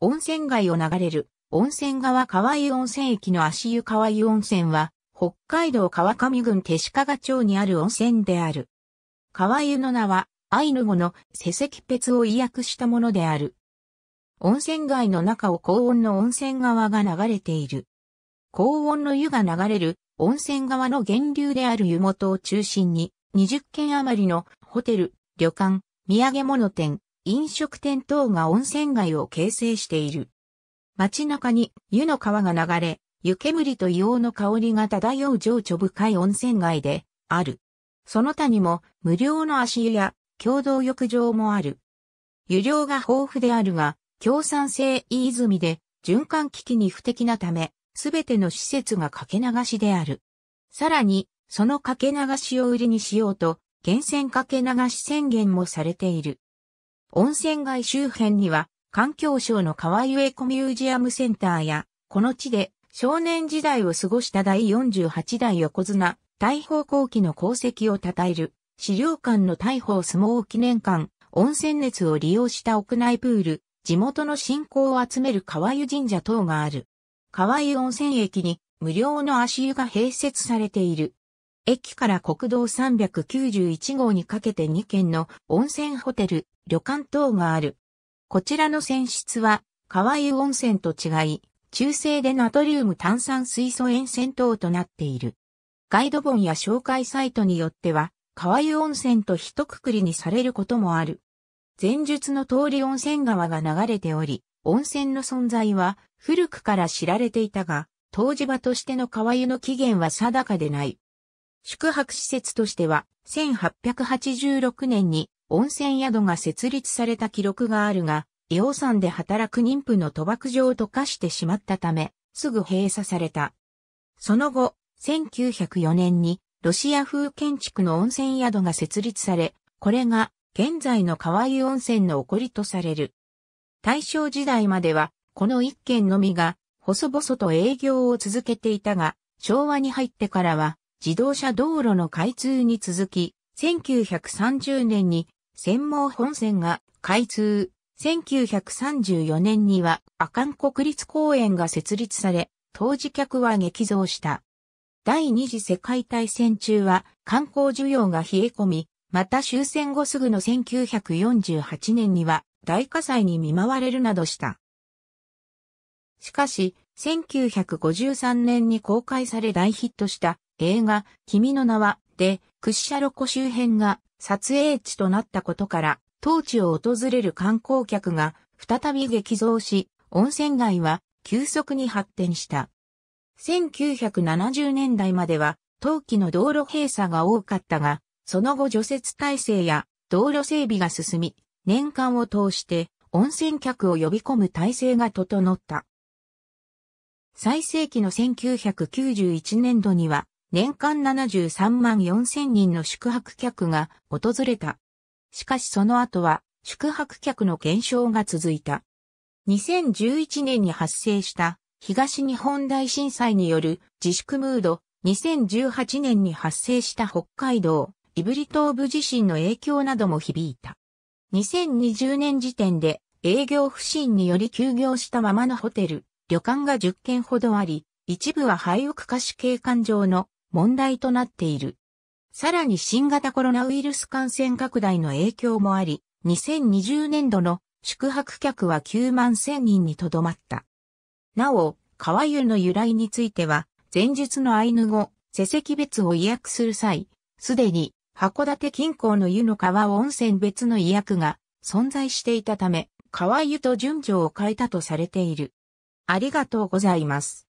温泉街を流れる温泉川川湯温泉駅の足湯川湯温泉は北海道川上郡手鹿町にある温泉である。川湯の名はアイヌ語の瀬石別を意訳したものである。温泉街の中を高温の温泉川が流れている。高温の湯が流れる温泉川の源流である湯元を中心に20軒余りのホテル、旅館、土産物店、飲食店等が温泉街を形成している。街中に湯の川が流れ、湯煙と硫黄の香りが漂う情緒深い温泉街である。その他にも無料の足湯や共同浴場もある。湯量が豊富であるが、共産性飯泉で循環危機に不適なため、すべての施設が掛け流しである。さらに、その掛け流しを売りにしようと、源泉掛け流し宣言もされている。温泉街周辺には、環境省の川湯エコミュージアムセンターや、この地で少年時代を過ごした第48代横綱、大砲後期の功績を称える、資料館の大砲相撲記念館、温泉熱を利用した屋内プール、地元の信仰を集める川湯神社等がある。川湯温泉駅に無料の足湯が併設されている。駅から国道391号にかけて2軒の温泉ホテル、旅館等がある。こちらの泉質は、川湯温泉と違い、中性でナトリウム炭酸水素塩泉等となっている。ガイド本や紹介サイトによっては、川湯温泉と一括りにされることもある。前述の通り温泉川が流れており、温泉の存在は古くから知られていたが、湯治場としての川湯の起源は定かでない。宿泊施設としては、1886年に温泉宿が設立された記録があるが、硫黄山で働く妊婦の賭博場と化してしまったため、すぐ閉鎖された。その後、1904年にロシア風建築の温泉宿が設立され、これが現在の河湯温泉の起こりとされる。大正時代までは、この一軒のみが、細々と営業を続けていたが、昭和に入ってからは、自動車道路の開通に続き、1930年に専門本線が開通、1934年には阿寒国立公園が設立され、当時客は激増した。第二次世界大戦中は観光需要が冷え込み、また終戦後すぐの1948年には大火災に見舞われるなどした。しかし、1953年に公開され大ヒットした映画、君の名は、で、クッシャロ湖周辺が撮影地となったことから、当地を訪れる観光客が再び激増し、温泉街は急速に発展した。1970年代までは、冬季の道路閉鎖が多かったが、その後除雪体制や道路整備が進み、年間を通して温泉客を呼び込む体制が整った。最盛期の1991年度には、年間73万4千人の宿泊客が訪れた。しかしその後は宿泊客の減少が続いた。2011年に発生した東日本大震災による自粛ムード、2018年に発生した北海道、胆振東部地震の影響なども響いた。2020年時点で営業不振により休業したままのホテル、旅館が10件ほどあり、一部は廃屋貸し景観上の問題となっている。さらに新型コロナウイルス感染拡大の影響もあり、2020年度の宿泊客は9万1000人にとどまった。なお、川湯の由来については、前述のアイヌ語、世石別を意訳する際、すでに函館近郊の湯の川温泉別の意訳が存在していたため、川湯と順序を変えたとされている。ありがとうございます。